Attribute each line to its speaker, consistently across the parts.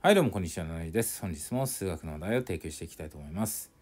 Speaker 1: はいどうもこんにちは、なりです。本日も数学の話題を提供していきたいと思います。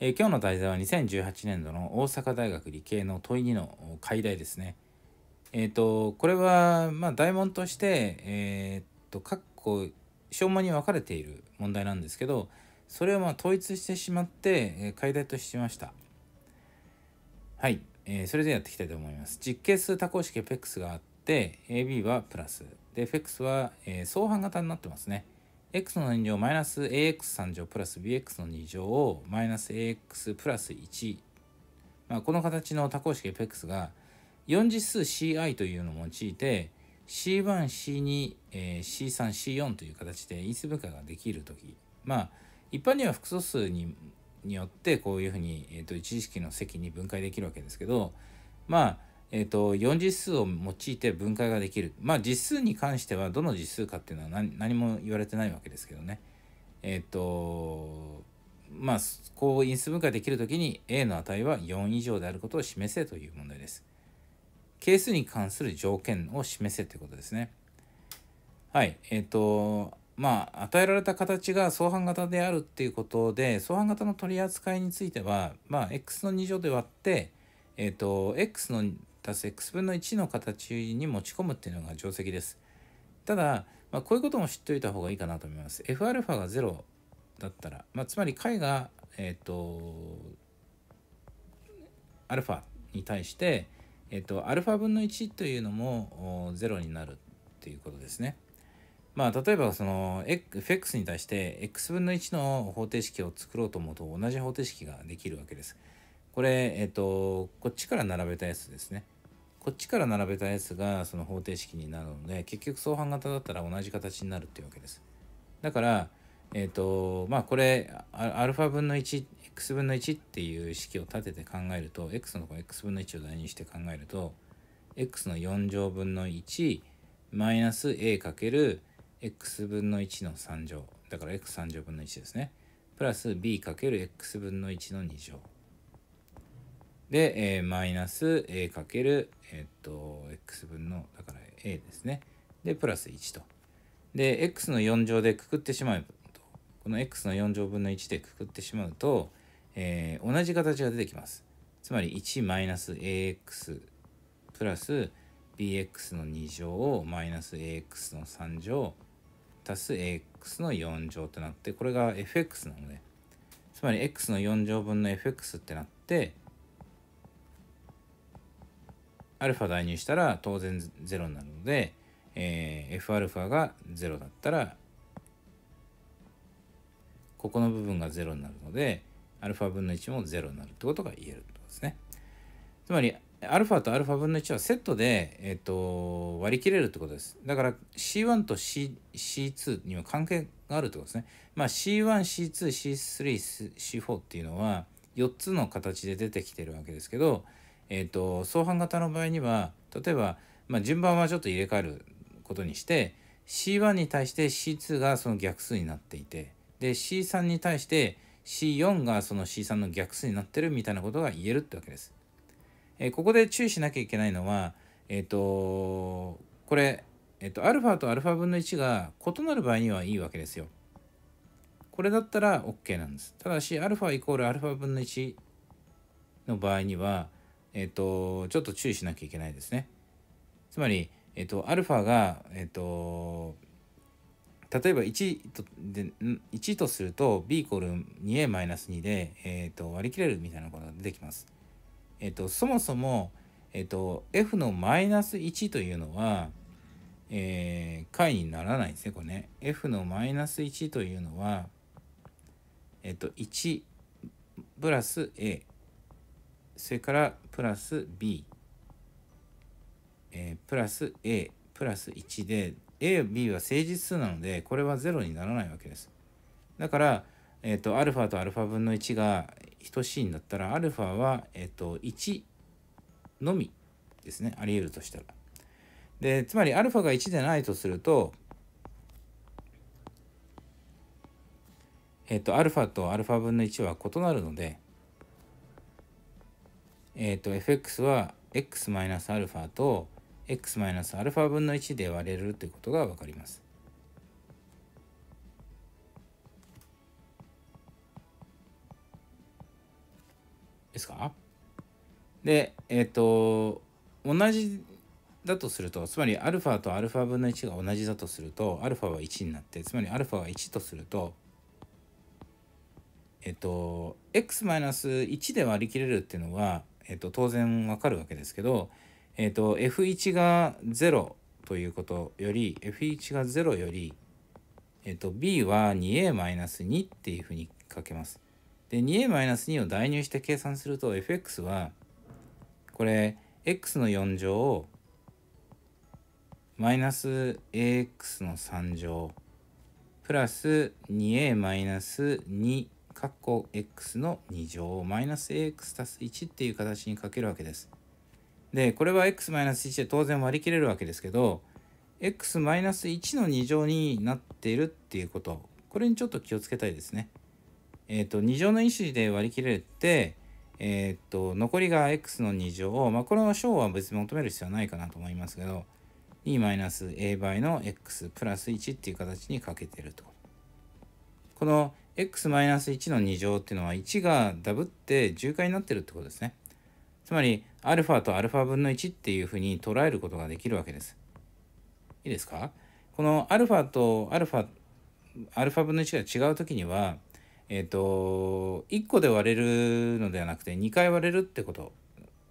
Speaker 1: えー、今日の題材は2018年度の大阪大学理系の問い2の解題ですね。えっ、ー、と、これは、まあ、大問として、えっ、ー、と、括弧、小問に分かれている問題なんですけど、それをまあ統一してしまって、え解題としました。はい、えそれでやっていきたいと思います。実係数多項式 f x があって、AB はプラス。で、f x は、え相反型になってますね。x の2乗マイナス ax3 乗プラス bx の2乗をマイナス ax プラス1、まあ、この形の多項式 fx が4次数 ci というのを用いて c1、c2、え c3、c4 という形で因数分解ができる時まあ、一般には複素数にによってこういうふうに、えー、と一次式の積に分解できるわけですけど、まあ、えーと、4実数を用いて分解ができるまあ実数に関してはどの実数かっていうのは何何も言われてないわけですけどねえっ、ー、とまあこう因数分解できる時に A の値は4以上であることを示せという問題です係数に関する条件を示せということですねはいえっ、ー、とまあ与えられた形が相反型であるっていうことで相反型の取り扱いについてはまあ x の2乗で割ってえっ、ー、と x の足す x 分の1の形に持ち込むっていうのが定石です。ただ、まあ、こういうことも知っておいた方がいいかなと思います。fα が0だったら、まあ、つまり解が、えっ、ー、と、α に対して、えっ、ー、と、α 分の1というのも0になるっていうことですね。まあ、例えばその fx に対して x 分の1の方程式を作ろうと思うと同じ方程式ができるわけです。これ、えっと、こっちから並べたやつですね。こっちから並べたやつがその方程式になるので、結局相反型だったら同じ形になるっていうわけです。だから、えっ、と、まあこれ、アルファ分の1、x 分の1っていう式を立てて考えると、x のこの x 分の1を代入して考えると、x の4乗分の1、マイナス a かける x 分の1の3乗。だから x3 乗分の1ですね。プラス b かける x 分の1の2乗。で、えー、マイナス a かける、えー、っと、x 分の、だから a ですね。で、プラス1と。で、x の4乗でくくってしまうと、この x の4乗分の1でくくってしまうと、えー、同じ形が出てきます。つまり1マイナス ax プラス bx の2乗をマイナス ax の3乗足す ax の4乗となって、これが fx なので、つまり x の4乗分の fx ってなって、アルファ代入したら当然0になるので、えー、Fα が0だったらここの部分が0になるので α 分の1も0になるってことが言えるってことですね。つまり α と α 分の1はセットで、えーと、と割り切れるってことです。だから C1 と、C、C2 には関係があるってことですね。まあ C1、C2、C3、C4 っていうのは4つの形で出てきてるわけですけど、えーと、相反型の場合には例えば、まあ、順番はちょっと入れ替えることにして C1 に対して C2 がその逆数になっていてで C3 に対して C4 がその C3 の逆数になってるみたいなことが言えるってわけです。えー、ここで注意しなきゃいけないのは、えっ、ー、とこれ、えっ、ー、と、アルファとアルファ分の1が異なる場合にはいいわけですよ。これだったら OK なんです。ただし、アルファイコールアルファ分の1の場合には、えっ、と、ちょっと注意しなきゃいけないですね。つまり、えっ、と、アルファが、えっ、と、例えば 1, とで1とすると b イコール 2a-2 で、えっと割り切れるみたいなことが出てきます。えっ、とそもそも、えっ、と f のマイナス1というのは、えー、解にならないですねこれね。f のマイナス1というのは、えっ、と1プラス a それからプラス B、えー、プラス A、プラス1で、A、B は整実数なので、これは0にならないわけです。だから、えっ、ー、と、α と α 分の1が等しいんだったら、α は、えっ、ー、と、1のみですね。あり得るとしたら。で、つまり α が1でないとすると、えっ、ー、と、α と α 分の1は異なるので、えっ、ー、と fx は x-α と x-α 分の1で割れるということが分かります。ですかで、えっ、ー、と、同じだとすると、つまり α と α 分の1が同じだとすると、α は1になって、つまり α は1とすると、えっ、ー、と、x-1 で割り切れるっていうのは、えっと、当然わかるわけですけど、えっと、F1 が0ということより F1 が0より、えっと、B は 2A-2 っていうふうに書けます。で 2A-2 を代入して計算すると fx はこれ x の4乗をマイナス ax の3乗プラス 2a マイナス2括弧 x の2乗マイナス ax 足す1っていう形にかけるわけです。で、これは x マイナス1で当然割り切れるわけですけど、x マイナス1の2乗になっているっていうこと、これにちょっと気をつけたいですね。えっ、ー、と、2乗の因子で割り切れて、えっ、ー、と、残りが x の2乗を、まあ、この小は別に求める必要はないかなと思いますけど、2-a 倍の x プラス1っていう形にかけてると。この x-1 の2乗っていうのは1がダブって1回になってるってことですね。つまり α と α 分の1っていうふうに捉えることができるわけです。いいですかこの α と α, α 分の1が違う時には、えっ、ー、と1個で割れるのではなくて2回割れるってこと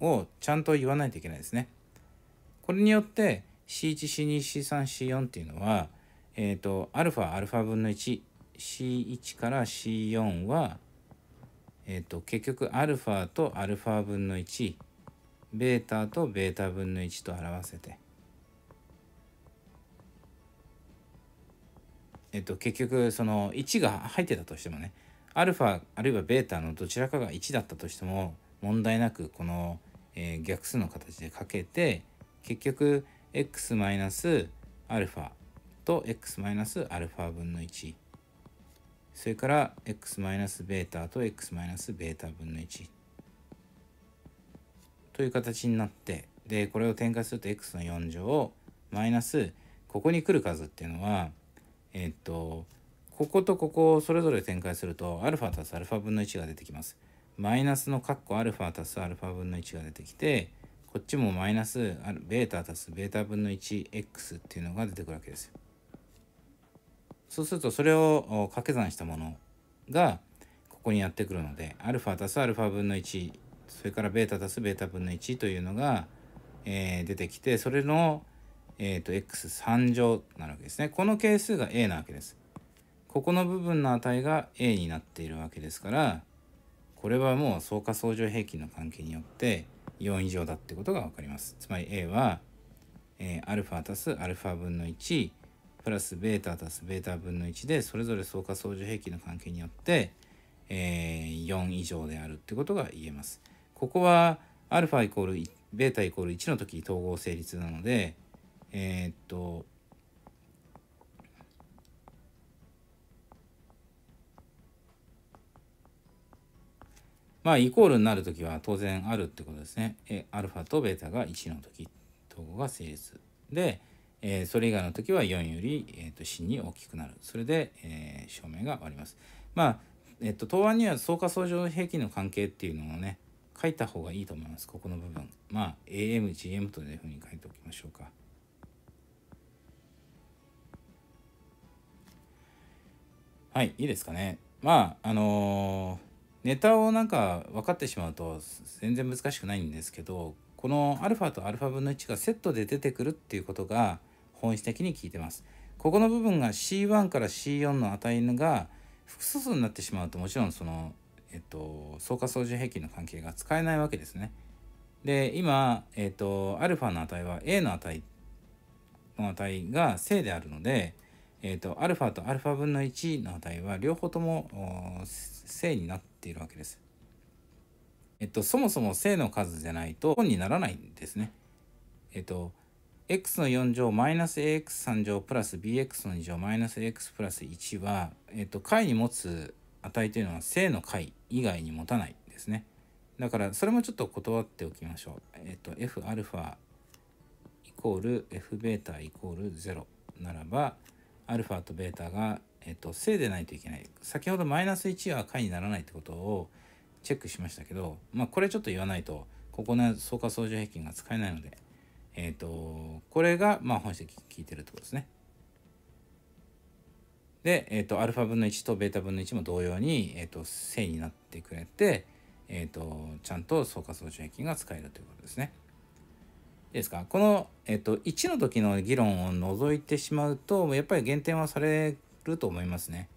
Speaker 1: をちゃんと言わないといけないですね。これによって C1C2C3C4 っていうのは、えっ、ー、と α、α 分の1 C1 から C4 は、えーと、結局 α と α 分の1ベータとベータ分の1と表せて、えっ、ー、と、結局その1が入ってたとしてもね α あるいは β のどちらかが1だったとしても問題なくこの、えー、逆数の形でかけて結局 x マイナス α と x マイナス α 分の1それから x-β と x-β 分の1という形になってでこれを展開すると x の4乗をマイナスここに来る数っていうのはえっとこことここをそれぞれ展開すると α 足す α 分の1が出てきます。マイナスの括弧 α 足す α 分の1が出てきてこっちもマイナス β 足す β 分の 1x っていうのが出てくるわけですよ。そうするとそれを掛け算したものがここにやってくるので α 足す α 分の1それから β 足す β 分の1というのが、えー、出てきてそれの、えーと、と x3 乗なわけですね。この係数が a なわけです。ここの部分の値が a になっているわけですからこれはもう相加相乗平均の関係によって4以上だってことが分かります。つまり a は、えー、α 足す α 分の1プラスベータ足すベータ分の1でそれぞれ相加相乗平均の関係によって、えー、4以上であるってことが言えます。ここは α イコールベータイコール1の時統合成立なのでえー、っとまあイコールになる時は当然あるってことですね。え、α とベータが1の時統合が成立。で、えー、それ以外の時は4より、えーと、と真に大きくなるそれで、えー、証明が終わります。まあ、えーと、と答案には相加相乗平均の関係っていうのをね書いた方がいいと思いますここの部分まあ AMGM というふうに書いておきましょうか。はいいいですかね。まああのー、ネタをなんか分かってしまうと全然難しくないんですけどこの α と α 分の1がセットで出てくるっていうことが本質的に効いてます。ここの部分が C1 から C4 の値が複素数になってしまうともちろんその、えっと、相加相乗平均の関係が使えないわけですね。で今、えっと、α の値は A の値の値が正であるので、えっと、α と α 分の1の値は両方とも正になっているわけです。えっと、そもそも正の数じゃないと本にならないんですね。えっと x の4乗マイナス ax3 乗プラス bx の2乗マイナス x プラス1は、えっと、解に持つ値というのは正の解以外に持たないですね。だからそれもちょっと断っておきましょう。えっと Fα イコール Fβ イコール0ならば α と β が、えっと、正でないといけない。先ほどマイナス1は解にならないってことをチェックしましたけど、まあこれちょっと言わないとここの相加相乗平均が使えないので。えっ、ー、と、これが、まあ、本質的に効いてるってことですね。で、えっ、ー、と、アルファ分の1とベータ分の1も同様に、えっ、ー、と、正になってくれて、えっ、と、ちゃんと総括応酬平均が使えるということですね。いいですかこの、えっと、1の時の議論を除いてしまうと、やっぱり減点はされると思いますね。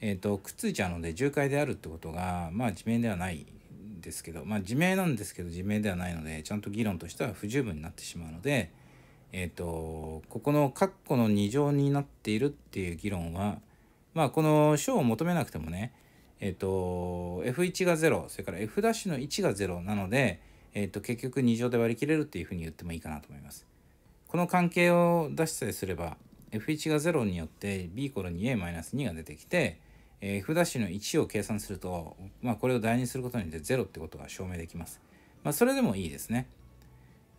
Speaker 1: えっと、くっついちゃうので、重回であるってことが、まあ、地面ではないですけどまあ自明なんですけど自明ではないのでちゃんと議論としては不十分になってしまうのでえっ、とここの括弧の2乗になっているっていう議論はまあこの章を求めなくてもねえっ、と F1 が0それから F' の1が0なのでえっ、と結局2乗で割り切れるっていうふうに言ってもいいかなと思います。この関係を出したりすれば F1 が0によって B 2A-2 が出てきてえー、札値の1を計算すると、まあ、これを代入することによって0ってことが証明できます。まあ、それでもいいですね。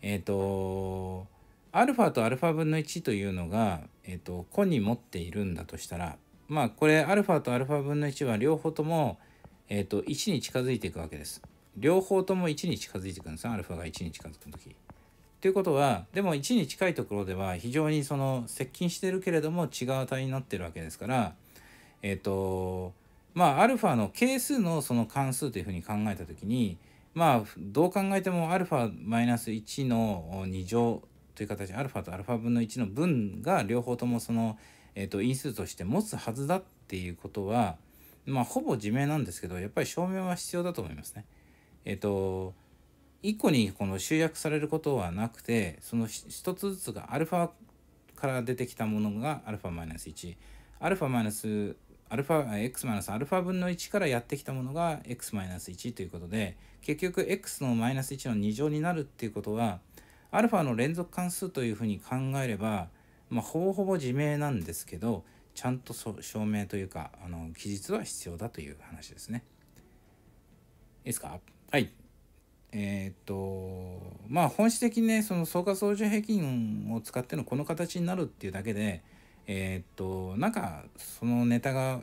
Speaker 1: えっ、ー、と、アルファとアルファ分の1というのが、えっ、ー、と、個に持っているんだとしたら、まあ、これ、アルファとアルファ分の1は両方とも、えっ、ー、と、1に近づいていくわけです。両方とも1に近づいていくんですアルファが1に近づく時。ということは、でも1に近いところでは非常にその接近してるけれども違う値になってるわけですから、えっ、ー、とまあァの係数のその関数というふうに考えた時にまあどう考えてもアルファマイナス1の2乗という形アルファとアルファ分の1の分が両方ともその、えー、と因数として持つはずだっていうことはまあほぼ自明なんですけどやっぱり証明は必要だと思いますね。えっ、ー、と1個にこの集約されることはなくてその1つずつがアルファから出てきたものがアルファマイナス1ナスアルファ x ァ分の1からやってきたものが x-1 ということで結局 x のマイナス1の2乗になるっていうことはアルファの連続関数というふうに考えれば、まあ、ほぼほぼ自明なんですけどちゃんと証明というかあの記述は必要だという話ですね。いいですかはいえー、っとまあ本質的にねその相加相乗平均を使ってのこの形になるっていうだけでえー、っとなんかそのネタが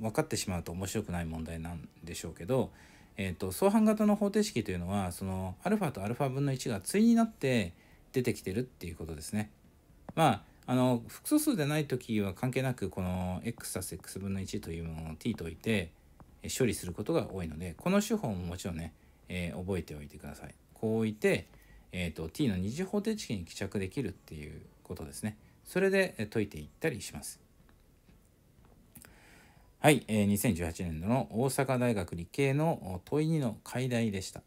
Speaker 1: 分かってしまうと面白くない問題なんでしょうけど、えー、っと相反型の方程式というのはそのアルファとアルファ分の1が対になって出てきてるっていうことですね。まああの複素数でない時は関係なくこの x+x 分の1というものを t と置いて処理することが多いのでこの手法ももちろんね、えー、覚えておいてください。こう置いて、えーと、と t の二次方程式に帰着できるっていうことですね。それで解いていったりします。はい、えー、2018年度の大阪大学理系の問い2の解題でした。